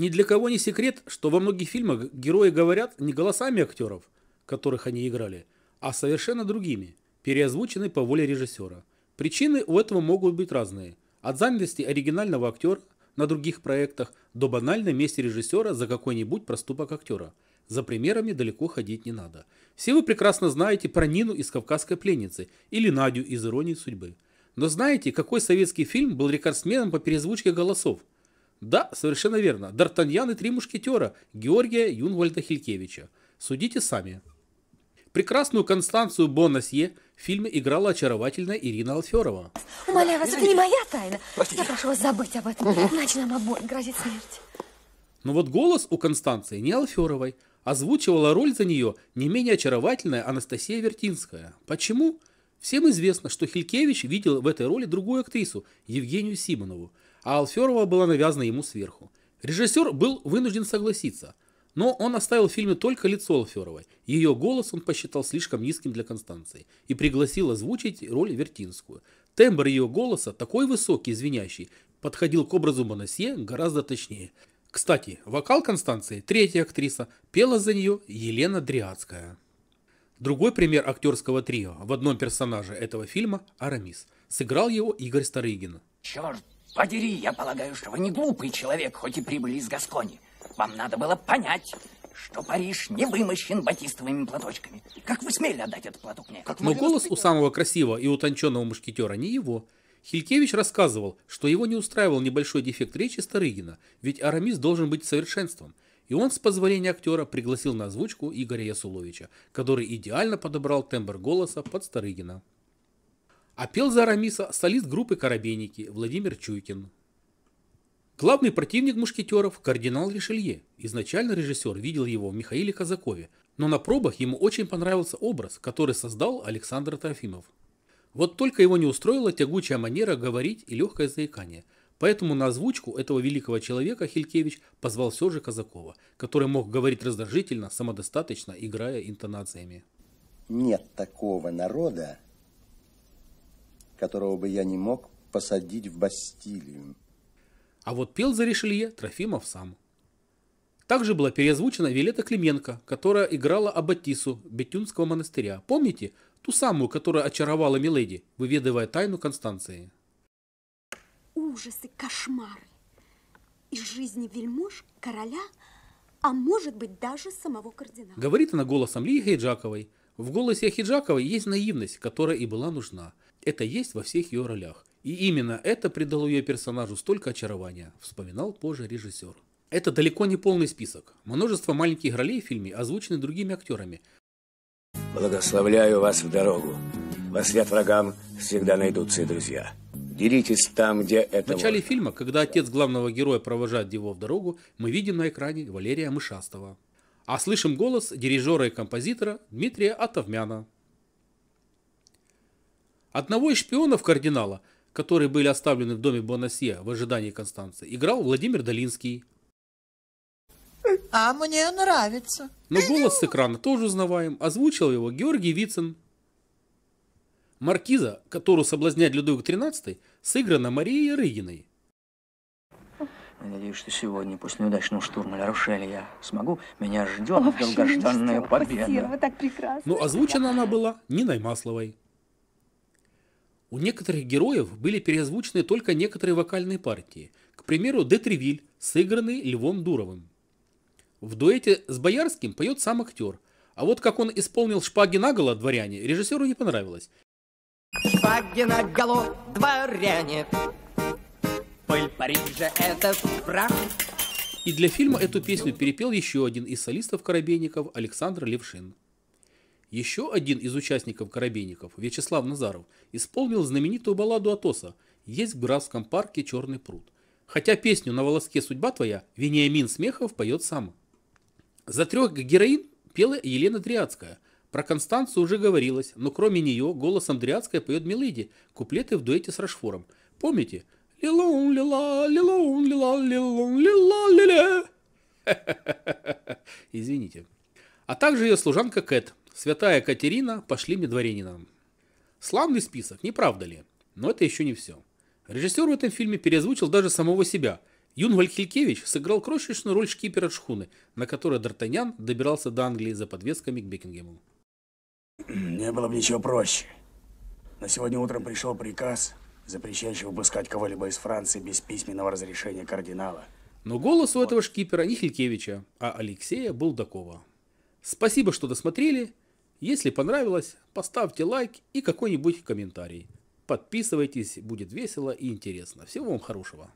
Ни для кого не секрет, что во многих фильмах герои говорят не голосами актеров, которых они играли, а совершенно другими, переозвучены по воле режиссера. Причины у этого могут быть разные. От занятости оригинального актера на других проектах до банальной мести режиссера за какой-нибудь проступок актера. За примерами далеко ходить не надо. Все вы прекрасно знаете про Нину из «Кавказской пленницы» или Надю из «Иронии судьбы». Но знаете, какой советский фильм был рекордсменом по перезвучке голосов? Да, совершенно верно. Д'Артаньян и три мушкетера Георгия Юнвальда Хилькевича. Судите сами. Прекрасную Констанцию Бонасье в фильме играла очаровательная Ирина Алферова. Умоляю вас, это не моя тайна. Я прошу вас забыть об этом, иначе нам обоим грозит смерть. Но вот голос у Констанции не Алферовой. Озвучивала роль за нее не менее очаровательная Анастасия Вертинская. Почему? Всем известно, что Хилькевич видел в этой роли другую актрису, Евгению Симонову а Алферова была навязана ему сверху. Режиссер был вынужден согласиться, но он оставил в фильме только лицо Алферовой. Ее голос он посчитал слишком низким для Констанции и пригласил озвучить роль Вертинскую. Тембр ее голоса, такой высокий, звенящий, подходил к образу Моносье гораздо точнее. Кстати, вокал Констанции, третья актриса, пела за нее Елена Дриадская. Другой пример актерского трио в одном персонаже этого фильма – Арамис. Сыграл его Игорь Старыгин. Черт Подери, я полагаю, что вы не глупый человек, хоть и прибыли из Гаскони. Вам надо было понять, что Париж не вымощен батистовыми платочками. Как вы смели отдать этот платок мне? Как Но голос у самого красивого и утонченного мушкетера не его. Хилькевич рассказывал, что его не устраивал небольшой дефект речи Старыгина, ведь Арамис должен быть совершенством. И он, с позволения актера, пригласил на озвучку Игоря Ясуловича, который идеально подобрал тембр голоса под Старыгина. А пел за Арамиса солист группы «Коробейники» Владимир Чуйкин. Главный противник мушкетеров – кардинал Ришелье. Изначально режиссер видел его в Михаиле Казакове, но на пробах ему очень понравился образ, который создал Александр Трофимов. Вот только его не устроила тягучая манера говорить и легкое заикание. Поэтому на озвучку этого великого человека Хилькевич позвал все же Казакова, который мог говорить раздражительно, самодостаточно, играя интонациями. Нет такого народа, которого бы я не мог посадить в Бастилию. А вот пел за решелье Трофимов сам. Также была переозвучена Виолетта Клименко, которая играла Аббатису Бетюнского монастыря. Помните? Ту самую, которая очаровала Миледи, выведывая тайну Констанции. Ужасы, кошмары. Из жизни вельмож, короля, а может быть даже самого кардинала. Говорит она голосом Лии Хиджаковой. В голосе Хиджаковой есть наивность, которая и была нужна. Это есть во всех ее ролях. И именно это придало ее персонажу столько очарования, вспоминал позже режиссер. Это далеко не полный список. Множество маленьких ролей в фильме озвучены другими актерами. Благословляю вас в дорогу. Во след врагам всегда найдутся и друзья. Деритесь там, где это В начале можно. фильма, когда отец главного героя провожает его в дорогу, мы видим на экране Валерия Мышастова. А слышим голос дирижера и композитора Дмитрия Атовмяна. Одного из шпионов кардинала, которые были оставлены в доме Бонасье в ожидании Констанции, играл Владимир Долинский. А мне нравится. Но голос с экрана тоже узнаваем. Озвучил его Георгий Вицин. Маркиза, которую соблазняет Людовик XIII, сыграна Марией Рыгиной. надеюсь, что сегодня, после неудачного штурма Ларушеля я смогу. Меня ждет О, долгожданная победа. Вы так прекрасно. Но ну, озвучена она была Ниной Масловой. У некоторых героев были переозвучены только некоторые вокальные партии, к примеру, Детривиль, сыгранный Львом Дуровым. В дуэте с Боярским поет сам актер, а вот как он исполнил шпаги наголо дворяне, режиссеру не понравилось. Шпаги наголо дворяне, пыль Парижа это прах. И для фильма эту песню перепел еще один из солистов-коробейников Александр Левшин. Еще один из участников «Коробейников», Вячеслав Назаров, исполнил знаменитую балладу Атоса «Есть в Графском парке черный пруд». Хотя песню «На волоске судьба твоя» Вениамин Смехов поет сам. За трех героин пела Елена Дриадская. Про Констанцию уже говорилось, но кроме нее голосом Дриадская поет Мелиди. куплеты в дуэте с Рашфором. Помните? Лилон, лила, лилон, лила, лилон, лила, лиле. Извините а также ее служанка Кэт, святая Катерина, пошли мне дворянина. Славный список, не правда ли? Но это еще не все. Режиссер в этом фильме перезвучил даже самого себя. Юн Вальхилькевич сыграл крошечную роль шкипера шхуны, на которой Д'Артаньян добирался до Англии за подвесками к Бекингему. Не было бы ничего проще. На сегодня утром пришел приказ, запрещающий выпускать кого-либо из Франции без письменного разрешения кардинала. Но голос у этого шкипера не Хилькевича, а Алексея Булдакова. Спасибо, что досмотрели. Если понравилось, поставьте лайк и какой-нибудь комментарий. Подписывайтесь, будет весело и интересно. Всего вам хорошего.